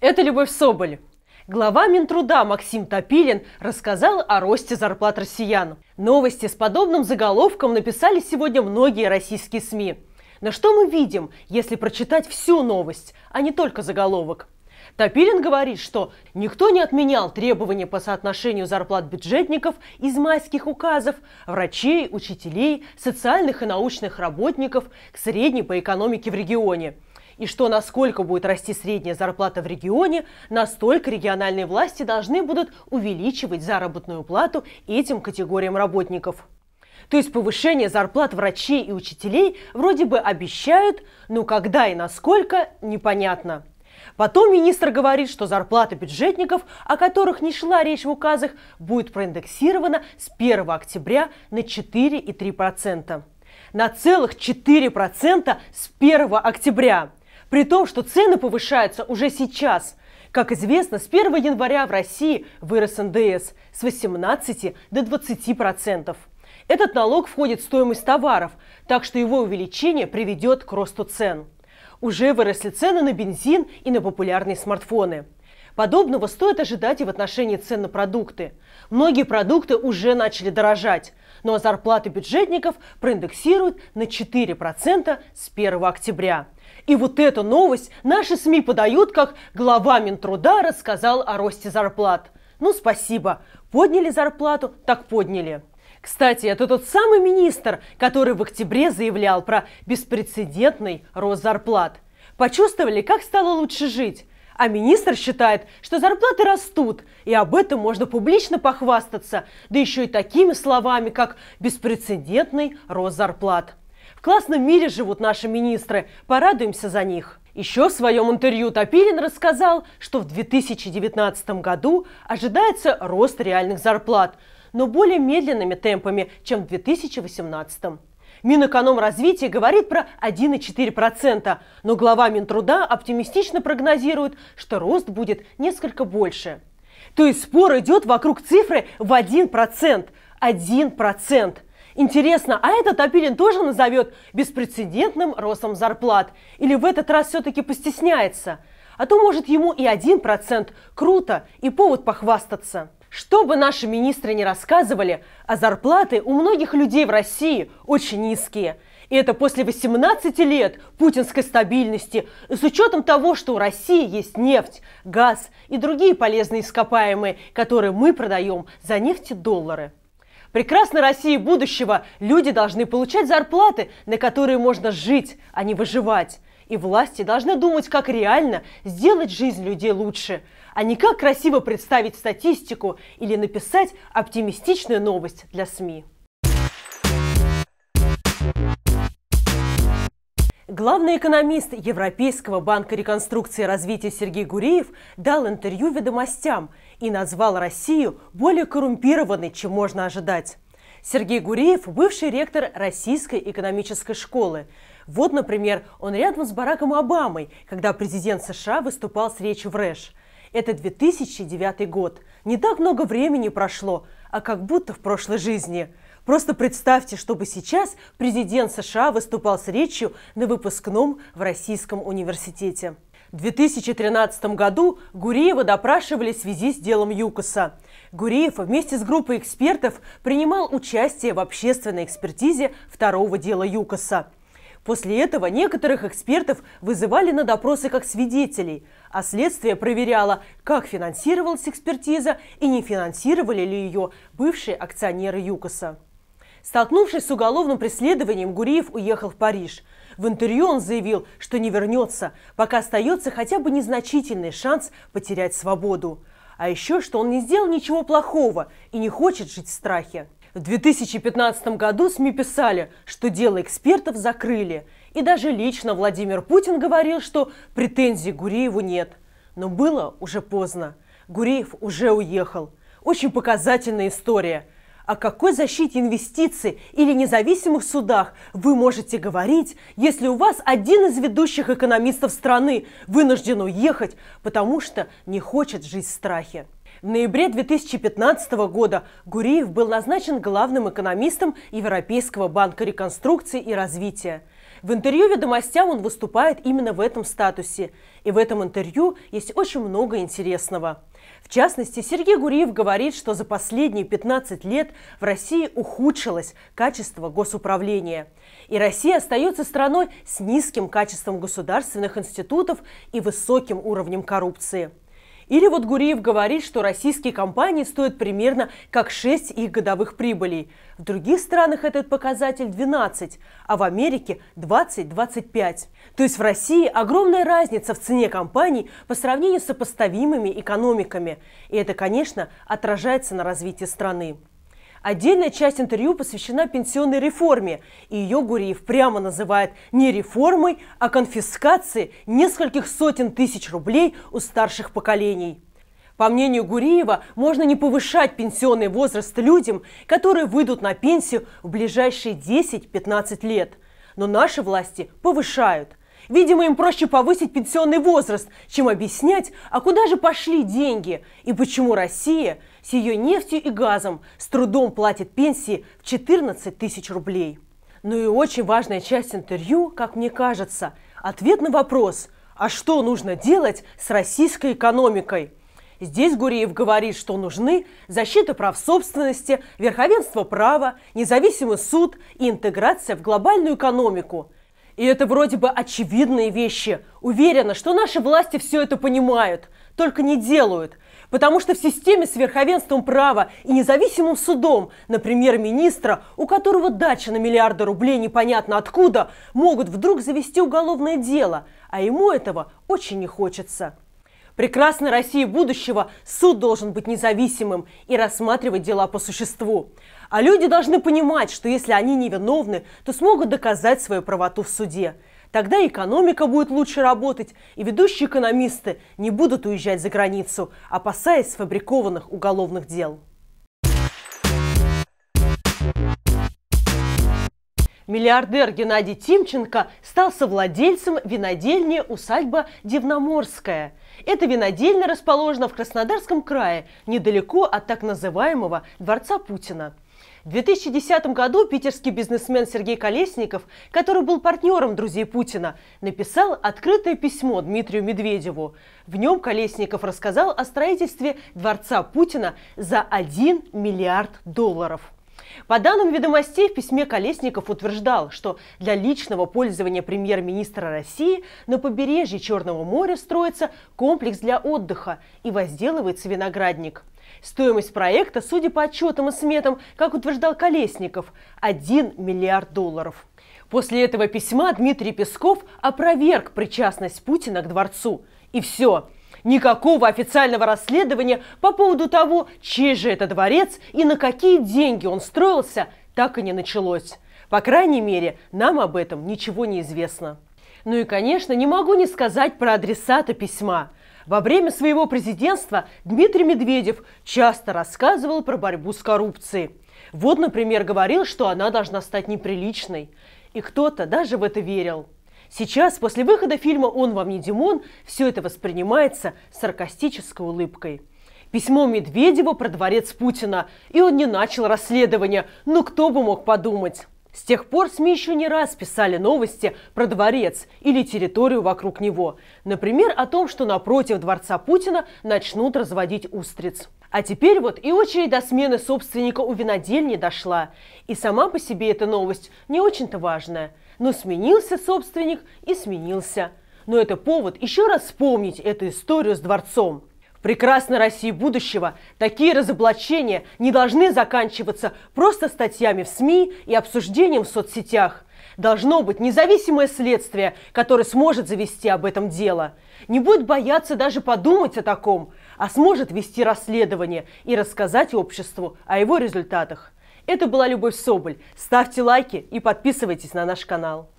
Это Любовь Соболь. Глава Минтруда Максим Топилин рассказал о росте зарплат россиян. Новости с подобным заголовком написали сегодня многие российские СМИ. Но что мы видим, если прочитать всю новость, а не только заголовок? Топилин говорит, что никто не отменял требования по соотношению зарплат бюджетников из майских указов, врачей, учителей, социальных и научных работников к средней по экономике в регионе – и что насколько будет расти средняя зарплата в регионе, настолько региональные власти должны будут увеличивать заработную плату этим категориям работников. То есть повышение зарплат врачей и учителей вроде бы обещают, но когда и насколько – непонятно. Потом министр говорит, что зарплата бюджетников, о которых не шла речь в указах, будет проиндексирована с 1 октября на 4,3%. На целых 4% с 1 октября. При том, что цены повышаются уже сейчас. Как известно, с 1 января в России вырос НДС с 18 до 20 процентов. Этот налог входит в стоимость товаров, так что его увеличение приведет к росту цен. Уже выросли цены на бензин и на популярные смартфоны. Подобного стоит ожидать и в отношении цен на продукты. Многие продукты уже начали дорожать ну а зарплаты бюджетников проиндексируют на 4% с 1 октября. И вот эту новость наши СМИ подают, как глава Минтруда рассказал о росте зарплат. Ну спасибо, подняли зарплату, так подняли. Кстати, это тот самый министр, который в октябре заявлял про беспрецедентный рост зарплат. Почувствовали, как стало лучше жить? А министр считает, что зарплаты растут, и об этом можно публично похвастаться, да еще и такими словами, как «беспрецедентный рост зарплат». В классном мире живут наши министры, порадуемся за них. Еще в своем интервью Топилин рассказал, что в 2019 году ожидается рост реальных зарплат, но более медленными темпами, чем в 2018. Минэкономразвитие говорит про 1,4%, но глава Минтруда оптимистично прогнозирует, что рост будет несколько больше. То есть спор идет вокруг цифры в 1%. 1%. Интересно, а этот Апилин тоже назовет беспрецедентным ростом зарплат? Или в этот раз все-таки постесняется? А то, может, ему и 1% круто и повод похвастаться. Что бы наши министры не рассказывали, а зарплаты у многих людей в России очень низкие. И это после 18 лет путинской стабильности, с учетом того, что у России есть нефть, газ и другие полезные ископаемые, которые мы продаем за нефть и доллары. Прекрасной России будущего люди должны получать зарплаты, на которые можно жить, а не выживать. И власти должны думать, как реально сделать жизнь людей лучше, а не как красиво представить статистику или написать оптимистичную новость для СМИ. Главный экономист Европейского банка реконструкции и развития Сергей Гуреев дал интервью ведомостям и назвал Россию более коррумпированной, чем можно ожидать. Сергей Гуреев – бывший ректор Российской экономической школы, вот, например, он рядом с Бараком Обамой, когда президент США выступал с речью в РЭШ. Это 2009 год. Не так много времени прошло, а как будто в прошлой жизни. Просто представьте, чтобы сейчас президент США выступал с речью на выпускном в Российском университете. В 2013 году Гуриева допрашивали в связи с делом ЮКОСа. Гуриев вместе с группой экспертов принимал участие в общественной экспертизе второго дела ЮКОСа. После этого некоторых экспертов вызывали на допросы как свидетелей, а следствие проверяло, как финансировалась экспертиза и не финансировали ли ее бывшие акционеры ЮКОСа. Столкнувшись с уголовным преследованием, Гуриев уехал в Париж. В интервью он заявил, что не вернется, пока остается хотя бы незначительный шанс потерять свободу. А еще, что он не сделал ничего плохого и не хочет жить в страхе. В 2015 году СМИ писали, что дело экспертов закрыли. И даже лично Владимир Путин говорил, что претензий Гурееву нет. Но было уже поздно. Гуреев уже уехал. Очень показательная история. О какой защите инвестиций или независимых судах вы можете говорить, если у вас один из ведущих экономистов страны вынужден уехать, потому что не хочет жить в страхе? В ноябре 2015 года Гуриев был назначен главным экономистом Европейского банка реконструкции и развития. В интервью «Ведомостям» он выступает именно в этом статусе. И в этом интервью есть очень много интересного. В частности, Сергей Гуриев говорит, что за последние 15 лет в России ухудшилось качество госуправления. И Россия остается страной с низким качеством государственных институтов и высоким уровнем коррупции. Или вот Гуриев говорит, что российские компании стоят примерно как 6 их годовых прибылей. В других странах этот показатель 12, а в Америке 20-25. То есть в России огромная разница в цене компаний по сравнению с сопоставимыми экономиками. И это, конечно, отражается на развитии страны. Отдельная часть интервью посвящена пенсионной реформе, и ее Гуриев прямо называет не реформой, а конфискацией нескольких сотен тысяч рублей у старших поколений. По мнению Гуриева, можно не повышать пенсионный возраст людям, которые выйдут на пенсию в ближайшие 10-15 лет. Но наши власти повышают. Видимо, им проще повысить пенсионный возраст, чем объяснять, а куда же пошли деньги и почему Россия с ее нефтью и газом с трудом платит пенсии в 14 тысяч рублей. Ну и очень важная часть интервью, как мне кажется, ответ на вопрос, а что нужно делать с российской экономикой? Здесь Гуриев говорит, что нужны защита прав собственности, верховенство права, независимый суд и интеграция в глобальную экономику. И это вроде бы очевидные вещи. Уверена, что наши власти все это понимают, только не делают – Потому что в системе с верховенством права и независимым судом, например, министра, у которого дача на миллиарды рублей непонятно откуда, могут вдруг завести уголовное дело, а ему этого очень не хочется. Прекрасной России будущего суд должен быть независимым и рассматривать дела по существу. А люди должны понимать, что если они невиновны, то смогут доказать свою правоту в суде. Тогда экономика будет лучше работать, и ведущие экономисты не будут уезжать за границу, опасаясь сфабрикованных уголовных дел. Миллиардер Геннадий Тимченко стал совладельцем винодельни «Усадьба Дивноморская». Эта винодельня расположена в Краснодарском крае, недалеко от так называемого «Дворца Путина». В 2010 году питерский бизнесмен Сергей Колесников, который был партнером друзей Путина, написал открытое письмо Дмитрию Медведеву. В нем Колесников рассказал о строительстве дворца Путина за 1 миллиард долларов. По данным ведомостей, в письме Колесников утверждал, что для личного пользования премьер-министра России на побережье Черного моря строится комплекс для отдыха и возделывается виноградник. Стоимость проекта, судя по отчетам и сметам, как утверждал Колесников, 1 миллиард долларов. После этого письма Дмитрий Песков опроверг причастность Путина к дворцу. И все, Никакого официального расследования по поводу того, чей же это дворец и на какие деньги он строился, так и не началось. По крайней мере, нам об этом ничего не известно. Ну и, конечно, не могу не сказать про адресата письма. Во время своего президентства Дмитрий Медведев часто рассказывал про борьбу с коррупцией. Вот, например, говорил, что она должна стать неприличной. И кто-то даже в это верил. Сейчас, после выхода фильма «Он вам не Димон», все это воспринимается саркастической улыбкой. Письмо Медведева про дворец Путина, и он не начал расследование, но ну, кто бы мог подумать. С тех пор СМИ еще не раз писали новости про дворец или территорию вокруг него. Например, о том, что напротив дворца Путина начнут разводить устриц. А теперь вот и очередь до смены собственника у винодельни дошла. И сама по себе эта новость не очень-то важная. Но сменился собственник и сменился. Но это повод еще раз вспомнить эту историю с дворцом. В прекрасной России будущего такие разоблачения не должны заканчиваться просто статьями в СМИ и обсуждением в соцсетях. Должно быть независимое следствие, которое сможет завести об этом дело. Не будет бояться даже подумать о таком, а сможет вести расследование и рассказать обществу о его результатах. Это была Любовь Соболь. Ставьте лайки и подписывайтесь на наш канал.